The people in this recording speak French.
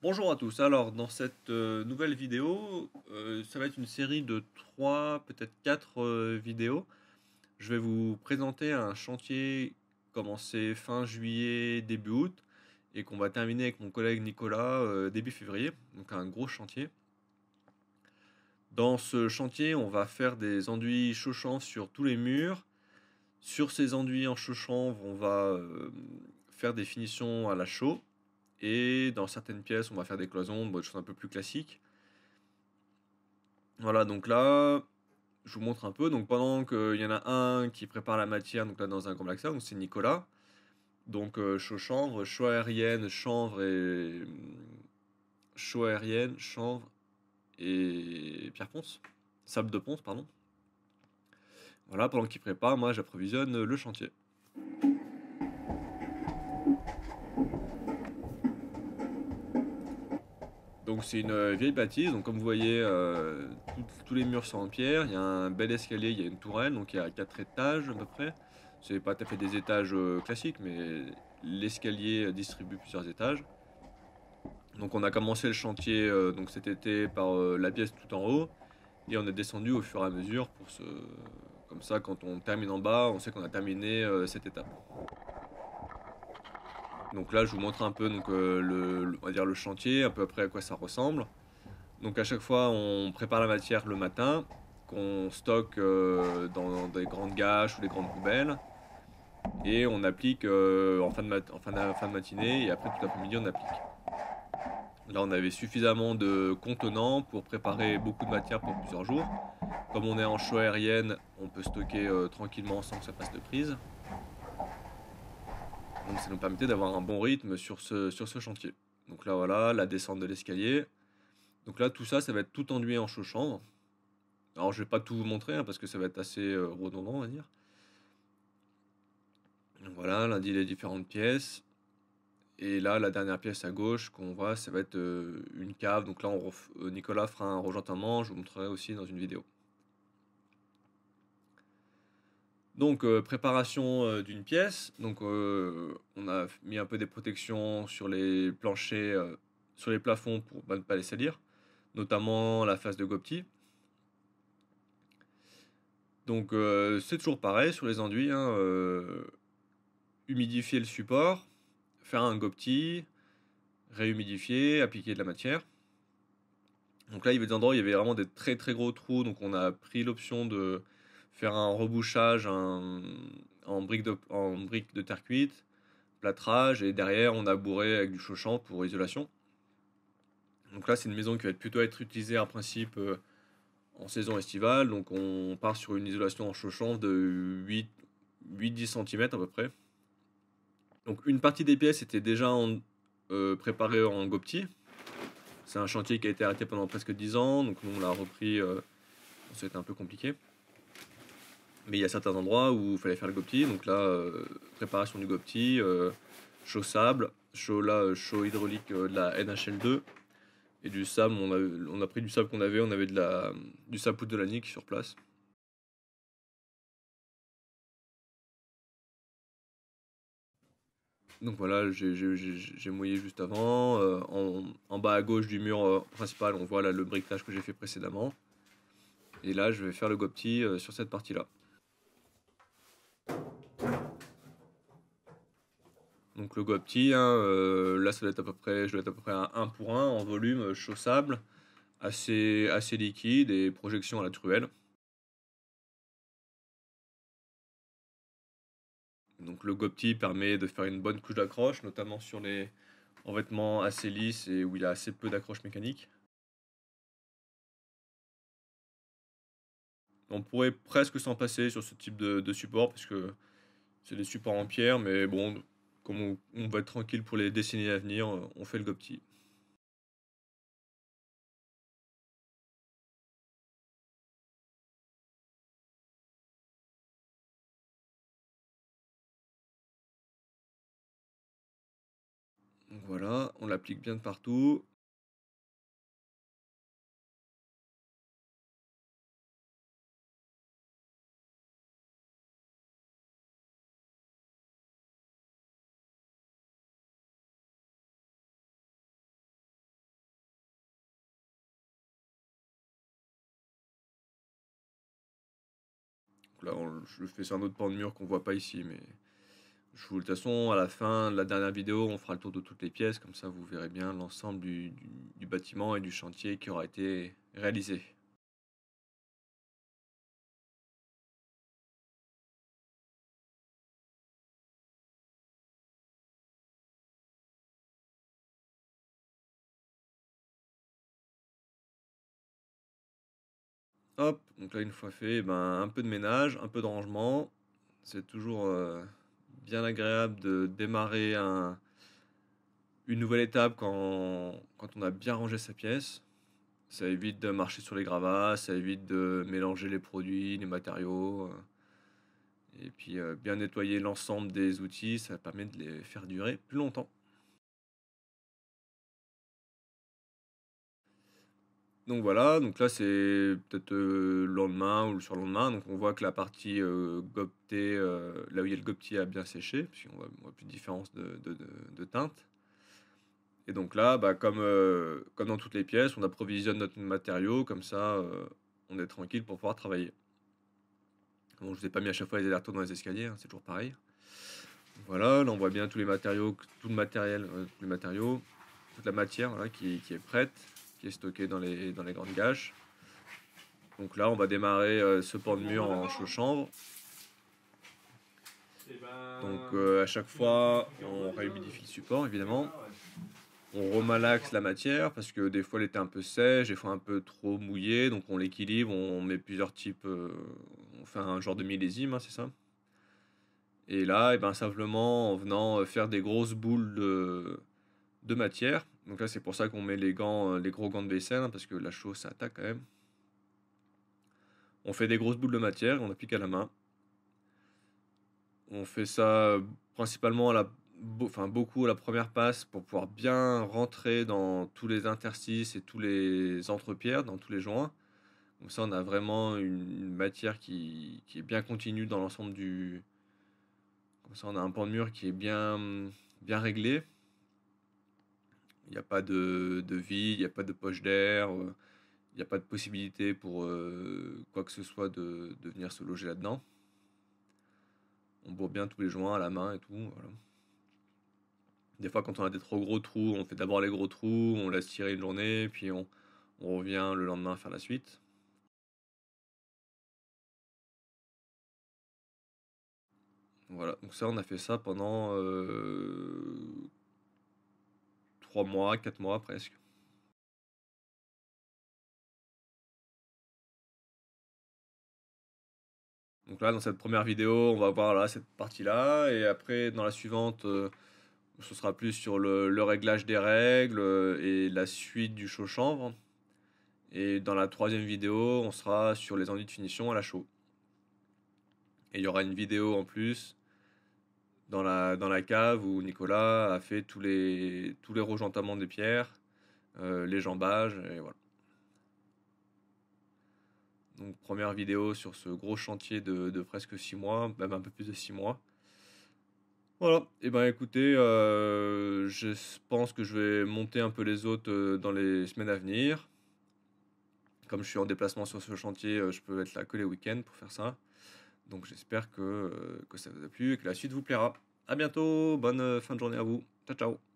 Bonjour à tous, alors dans cette euh, nouvelle vidéo, euh, ça va être une série de 3, peut-être 4 euh, vidéos. Je vais vous présenter un chantier commencé fin juillet, début août, et qu'on va terminer avec mon collègue Nicolas début février, donc un gros chantier. Dans ce chantier, on va faire des enduits chauchants sur tous les murs. Sur ces enduits en chauchant, on va faire des finitions à la chaux et dans certaines pièces, on va faire des cloisons, des choses un peu plus classiques. Voilà, donc là, je vous montre un peu. Donc pendant qu'il euh, y en a un qui prépare la matière, donc là dans un grand c'est Nicolas. Donc euh, chaud chanvre, chaud aérienne, chanvre et mm, chaud aérienne, chanvre et Pierre Ponce, sable de Ponce pardon. Voilà, pendant qu'il prépare, moi j'approvisionne le chantier. Donc c'est une euh, vieille bâtisse, donc comme vous voyez, euh, tous les murs sont en pierre, il y a un bel escalier, il y a une tourelle, donc il y a quatre étages à peu près. n'est pas tout à fait des étages euh, classiques, mais l'escalier distribue plusieurs étages. Donc on a commencé le chantier donc cet été par la pièce tout en haut, et on est descendu au fur et à mesure pour se. Comme ça, quand on termine en bas, on sait qu'on a terminé cette étape. Donc là, je vous montre un peu donc, euh, le, dire le chantier, un peu après à quoi ça ressemble. Donc à chaque fois, on prépare la matière le matin, qu'on stocke euh, dans, des grandes gâches ou des grandes poubelles. Et on applique euh, en, fin de matinée et après tout après midi on applique. Là, on avait suffisamment de contenants pour préparer beaucoup de matière pour plusieurs jours. Comme on est en chaux aérienne, on peut stocker tranquillement sans que ça passe de prise. Donc ça nous permettait d'avoir un bon rythme sur ce, sur ce chantier. Donc là voilà, la descente de l'escalier. Donc là tout ça, ça va être tout enduit en chaux Alors je vais pas tout vous montrer hein, parce que ça va être assez euh, redondant on va dire. Donc, voilà, lundi les différentes pièces. Et là, la dernière pièce à gauche qu'on voit, ça va être euh, une cave. Donc là, on euh, Nicolas fera un rejointement, je vous montrerai aussi dans une vidéo. Donc, euh, préparation euh, d'une pièce. Donc, euh, on a mis un peu des protections sur les planchers, sur les plafonds pour bah, ne pas les salir, notamment la face de Gopti. Donc, c'est toujours pareil sur les enduits hein, humidifier le support, faire un Gopti, réhumidifier, appliquer de la matière. Donc, là, il y avait des endroits où il y avait vraiment des très très gros trous. Donc, on a pris l'option de faire un rebouchage en, briques de, en brique de terre cuite, plâtrage, et derrière on a bourré avec du chauchant pour isolation. Donc là, c'est une maison qui va plutôt être utilisée en principe euh, en saison estivale. Donc on part sur une isolation en chauchant de 8-10 cm à peu près. Donc une partie des pièces était déjà en, euh, préparée en gopti. C'est un chantier qui a été arrêté pendant presque 10 ans, donc nous on l'a repris, euh, ça a été un peu compliqué. Mais il y a certains endroits où il fallait faire le gopti. Donc là, euh, préparation du gopti, euh, chaud sable, chaud, euh, chaud hydraulique de la NHL2. Et du sable, on a, pris du sable qu'on avait, on avait de du sable poudre de la sur place. Donc voilà, j'ai mouillé juste avant. en, bas à gauche du mur principal, on voit le briquetage que j'ai fait précédemment. Et là, je vais faire le gopti sur cette partie-là. Donc le Gopti, hein, euh, là ça doit être à peu près, je à peu près à 1 pour 1 en volume euh, chaussable, assez, assez liquide et projection à la truelle. Donc le Gopti permet de faire une bonne couche d'accroche, notamment sur les en vêtements assez lisses et où il a assez peu d'accroche mécanique. On pourrait presque s'en passer sur ce type de, de support parce que c'est des supports en pierre, mais bon, comme on, va être tranquille pour les décennies à venir, on fait le gopti. voilà, on l'applique bien de partout. je le fais sur un autre pan de mur qu'on voit pas ici, mais je vous, de toute façon, à la fin de la dernière vidéo, on fera le tour de toutes les pièces, comme ça vous verrez bien l'ensemble du bâtiment et du chantier qui aura été réalisé. Hop, donc là une fois fait, ben, un peu de ménage, un peu de rangement. C'est toujours euh, bien agréable de démarrer une nouvelle étape quand, quand on a bien rangé sa pièce. Ça évite de marcher sur les gravats, ça évite de mélanger les produits, les matériaux. Euh, et puis euh, bien nettoyer l'ensemble des outils, ça permet de les faire durer plus longtemps. Donc voilà, donc là c'est peut-être euh, le lendemain ou le surlendemain, donc on voit que la partie euh, goptée, euh, là où il y a le goptier a bien séché, puisqu'on voit, voit plus de différence de, teinte. Et donc là, bah, comme, comme dans toutes les pièces, on approvisionne notre matériau, comme ça on est tranquille pour pouvoir travailler. Bon, je vous ai pas mis à chaque fois les alertes dans les escaliers, hein, c'est toujours pareil. Voilà, là on voit bien tous les matériaux, tout le matériel, les matériaux, toute la matière qui est prête qui est stocké dans les, dans les grandes gâches. Donc là, on va démarrer euh, ce pan de mur en chaux chambre Donc euh, à chaque fois, on réhumidifie le support évidemment. On remalaxe la matière parce que des fois elle était un peu sèche, des fois un peu trop mouillée, donc on l'équilibre, on met plusieurs types, euh, on fait un genre de millésime, hein, c'est ça. Et là, et eh ben simplement en venant faire des grosses boules de, de matière. Donc là, c'est pour ça qu'on met les gants, euh, les gros gants de vaisselle, hein, parce que la chaux, ça attaque quand même. On fait des grosses boules de matière on applique à la main. On fait ça euh, principalement à la, enfin beaucoup à la première passe pour pouvoir bien rentrer dans tous les interstices et tous les entrepierres, dans tous les joints. Comme ça, on a vraiment une matière qui, est bien continue dans l'ensemble du. Comme ça, on a un pan de mur qui est bien, bien réglé. Il n'y a pas de, de il n'y a pas de poche d'air, euh, il n'y a pas de possibilité pour euh, quoi que ce soit de, de venir se loger là-dedans. On bourre bien tous les joints à la main et tout. Voilà. Des fois, quand on a des trop gros trous, on fait d'abord les gros trous, on laisse tirer une journée, puis on, revient le lendemain faire la suite. Voilà, donc ça, on a fait ça pendant euh, mois, 4 mois presque. Donc là, dans cette première vidéo, on va voir là, cette partie-là, et après, dans la suivante, euh, ce sera plus sur le, réglage des règles euh, et la suite du chaud chanvre. Et dans la troisième vidéo, on sera sur les enduits de finition à la chaux. Et il y aura une vidéo en plus dans la, dans la cave où Nicolas a fait tous les, tous les des pierres, euh, les jambages, et voilà. Donc première vidéo sur ce gros chantier de, de presque 6 mois, même un peu plus de 6 mois. Voilà, et eh ben écoutez, euh, je pense que je vais monter un peu les autres euh, dans les semaines à venir. Comme je suis en déplacement sur ce chantier, je peux être là que les week-ends pour faire ça. Donc j'espère que, que ça vous a plu et que la suite vous plaira. À bientôt, bonne euh, fin de journée à vous. Ciao, ciao.